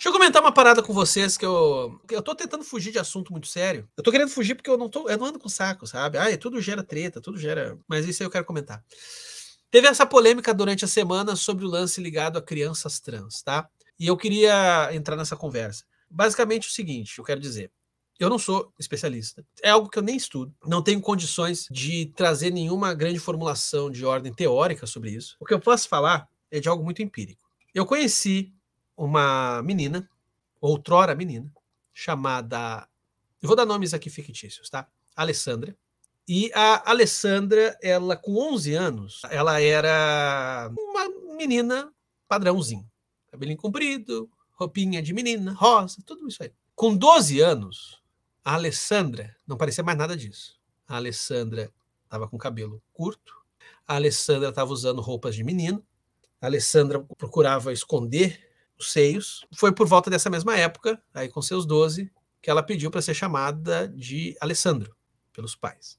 Deixa eu comentar uma parada com vocês que eu. Eu tô tentando fugir de assunto muito sério. Eu tô querendo fugir porque eu não, tô, eu não ando com saco, sabe? Ah, tudo gera treta, tudo gera. Mas isso aí eu quero comentar. Teve essa polêmica durante a semana sobre o lance ligado a crianças trans, tá? E eu queria entrar nessa conversa. Basicamente o seguinte, eu quero dizer. Eu não sou especialista. É algo que eu nem estudo. Não tenho condições de trazer nenhuma grande formulação de ordem teórica sobre isso. O que eu posso falar é de algo muito empírico. Eu conheci uma menina, outrora menina, chamada. Eu vou dar nomes aqui fictícios, tá? Alessandra. E a Alessandra, ela com 11 anos, ela era uma menina padrãozinho. Cabelinho comprido, roupinha de menina, rosa, tudo isso aí. Com 12 anos, a Alessandra não parecia mais nada disso. A Alessandra estava com cabelo curto, a Alessandra estava usando roupas de menino, a Alessandra procurava esconder os seios. Foi por volta dessa mesma época, aí com seus 12, que ela pediu para ser chamada de Alessandro pelos pais.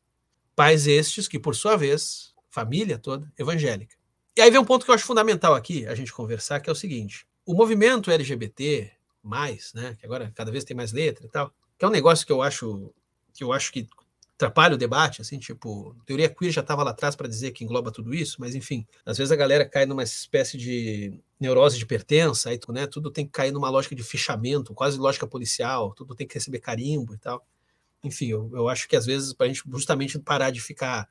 Pais estes que, por sua vez, família toda evangélica. E aí vem um ponto que eu acho fundamental aqui a gente conversar, que é o seguinte: o movimento LGBT mais, né, que agora cada vez tem mais letra e tal, que é um negócio que eu acho que eu acho que atrapalha o debate, assim, tipo, teoria queer já estava lá atrás para dizer que engloba tudo isso, mas enfim, às vezes a galera cai numa espécie de neurose de pertença, aí né, tudo tem que cair numa lógica de fichamento, quase lógica policial, tudo tem que receber carimbo e tal. Enfim, eu, eu acho que às vezes para a gente justamente parar de ficar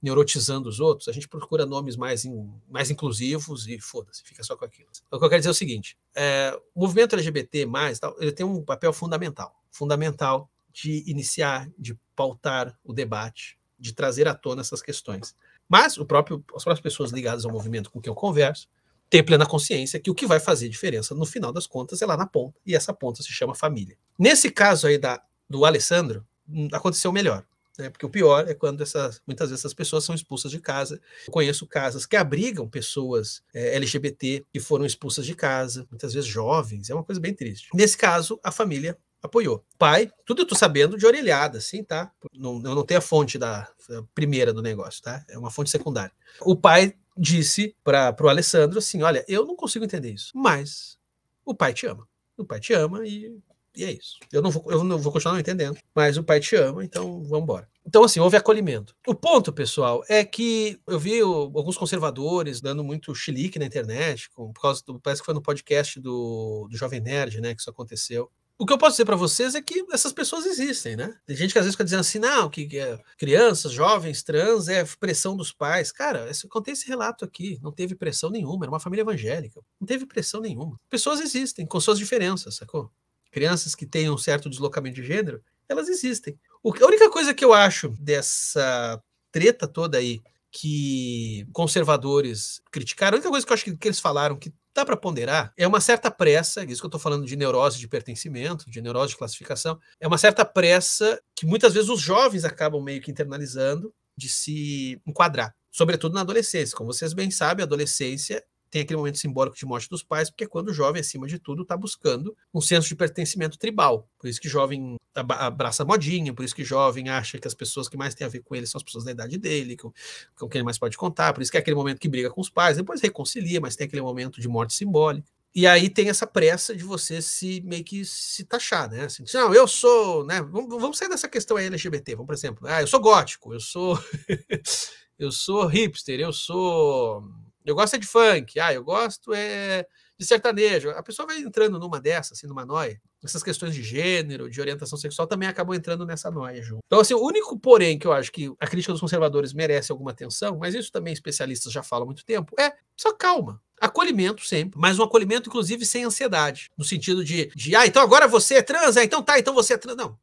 neurotizando os outros, a gente procura nomes mais, in, mais inclusivos e foda-se, fica só com aquilo. O que eu quero dizer é o seguinte: é, o movimento LGBT, tal, ele tem um papel fundamental, fundamental de iniciar, de pautar o debate, de trazer à tona essas questões. Mas o próprio, as próprias pessoas ligadas ao movimento com quem eu converso têm plena consciência que o que vai fazer diferença no final das contas é lá na ponta, e essa ponta se chama família. Nesse caso aí da, do Alessandro, hum, aconteceu melhor. Né? Porque o pior é quando essas, muitas vezes essas pessoas são expulsas de casa. Eu conheço casas que abrigam pessoas é, LGBT que foram expulsas de casa, muitas vezes jovens, é uma coisa bem triste. Nesse caso, a família apoiou. Pai, tudo eu tô sabendo de orelhada, assim, tá? Não, eu não tenho a fonte da a primeira do negócio, tá? É uma fonte secundária. O pai disse para o Alessandro assim: olha, eu não consigo entender isso, mas o pai te ama. O pai te ama e, e é isso. Eu não, vou, eu não vou continuar não entendendo, mas o pai te ama, então vamos embora. Então, assim, houve acolhimento. O ponto, pessoal, é que eu vi alguns conservadores dando muito chilique na internet, por causa do, parece que foi no podcast do, do Jovem Nerd, né, que isso aconteceu o que eu posso dizer para vocês é que essas pessoas existem, né? Tem gente que às vezes fica dizendo assim, não, que, que é, crianças, jovens, trans, é pressão dos pais. Cara, esse, contei esse relato aqui, não teve pressão nenhuma, era uma família evangélica, não teve pressão nenhuma. Pessoas existem, com suas diferenças, sacou? Crianças que têm um certo deslocamento de gênero, elas existem. O, a única coisa que eu acho dessa treta toda aí que conservadores criticaram, a única coisa que eu acho que, que eles falaram que dá para ponderar é uma certa pressa, isso que eu estou falando de neurose de pertencimento, de neurose de classificação, é uma certa pressa que muitas vezes os jovens acabam meio que internalizando de se enquadrar, sobretudo na adolescência. Como vocês bem sabem, a adolescência tem aquele momento simbólico de morte dos pais, porque é quando o jovem, acima de tudo, está buscando um senso de pertencimento tribal. Por isso que jovem abraça modinha, por isso que jovem acha que as pessoas que mais têm a ver com ele são as pessoas da idade dele, com, com quem ele mais pode contar, por isso que é aquele momento que briga com os pais, depois reconcilia, mas tem aquele momento de morte simbólica. E aí tem essa pressa de você se meio que se taxar, né? Assim, não, eu sou, né? Vamos, vamos sair dessa questão aí LGBT. Vamos, por exemplo, ah, eu sou gótico, eu sou eu sou hipster, eu sou eu gosto é de funk, ah, eu gosto é de sertanejo. A pessoa vai entrando numa dessas, assim, numa noia. Essas questões de gênero, de orientação sexual também acabam entrando nessa noia junto. Então, assim, o único porém que eu acho que a crítica dos conservadores merece alguma atenção, mas isso também especialistas já falam há muito tempo, é só calma. Acolhimento sempre, mas um acolhimento, inclusive, sem ansiedade. No sentido de, de ah, então agora você é trans, ah, então tá, então você é trans. Não.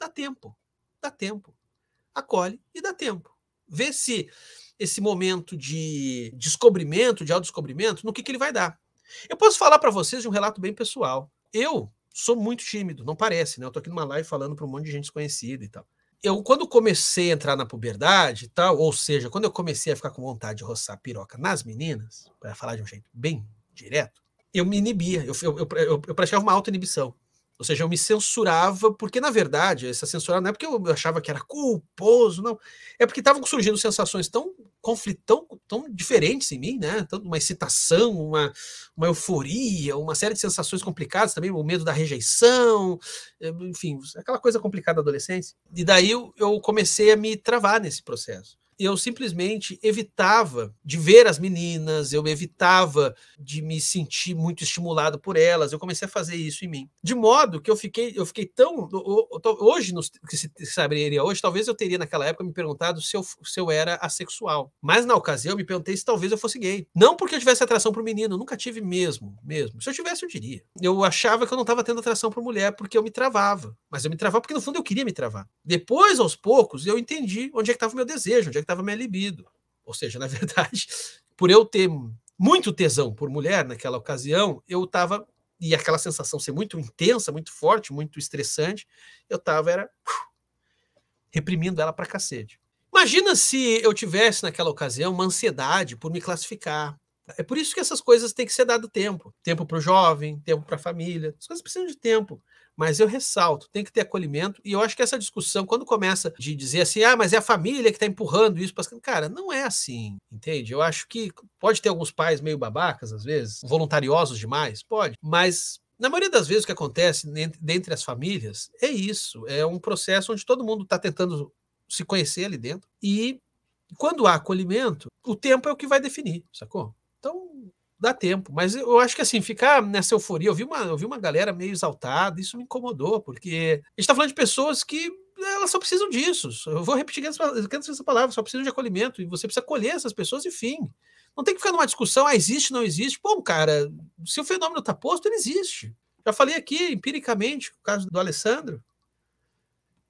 Dá tempo. Dá tempo. Acolhe e dá tempo. Vê se esse momento de descobrimento, de autodescobrimento, no que, que ele vai dar. Eu posso falar para vocês de um relato bem pessoal. Eu sou muito tímido, não parece, né? Eu tô aqui numa live falando para um monte de gente desconhecida e tal. Eu, quando comecei a entrar na puberdade e tal, ou seja, quando eu comecei a ficar com vontade de roçar piroca nas meninas, para falar de um jeito bem direto, eu me inibia, eu, eu, eu, eu praticava uma auto-inibição. Ou seja, eu me censurava, porque na verdade, essa censura não é porque eu achava que era culposo, não. É porque estavam surgindo sensações tão conflitão, tão diferentes em mim, né? Tanto uma excitação, uma, uma euforia, uma série de sensações complicadas também, o medo da rejeição, eh, enfim, aquela coisa complicada da adolescência. E daí eu, eu comecei a me travar nesse processo eu simplesmente evitava de ver as meninas, eu evitava de me sentir muito estimulado por elas, eu comecei a fazer isso em mim. De modo que eu fiquei, eu fiquei tão. Hoje, que se saberia hoje, talvez eu teria naquela época me perguntado se eu, se eu era assexual. Mas na ocasião eu me perguntei se talvez eu fosse gay. Não porque eu tivesse atração por menino, nunca tive mesmo, mesmo. Se eu tivesse, eu diria. Eu achava que eu não estava tendo atração por mulher porque eu me travava. Mas eu me travava porque no fundo eu queria me travar. Depois, aos poucos, eu entendi onde é que estava o meu desejo, onde é que estava a minha libido. Ou seja, na verdade, por eu ter muito tesão por mulher naquela ocasião, eu estava e aquela sensação ser muito intensa, muito forte, muito estressante, eu estava era reprimindo ela para cacete. Imagina se eu tivesse naquela ocasião uma ansiedade por me classificar. É por isso que essas coisas têm que ser dado tempo, tempo para o jovem, tempo para a família. As coisas precisam de tempo. Mas eu ressalto, tem que ter acolhimento, e eu acho que essa discussão, quando começa de dizer assim, ah, mas é a família que está empurrando isso, para cara, não é assim, entende? Eu acho que pode ter alguns pais meio babacas, às vezes, voluntariosos demais, pode, mas na maioria das vezes o que acontece dentre as famílias é isso, é um processo onde todo mundo está tentando se conhecer ali dentro, e quando há acolhimento, o tempo é o que vai definir, sacou? Então, dá tempo. Mas eu acho que assim, ficar nessa euforia, eu vi uma, eu vi uma galera meio exaltada, isso me incomodou, porque a gente está falando de pessoas que né, elas só precisam disso. Eu vou repetir essa palavra, só precisam de acolhimento, e você precisa acolher essas pessoas, enfim. Não tem que ficar numa discussão, ah, existe, não existe. Bom, cara, se o fenômeno está posto, ele existe. Já falei aqui empiricamente, o caso do Alessandro.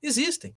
Existem.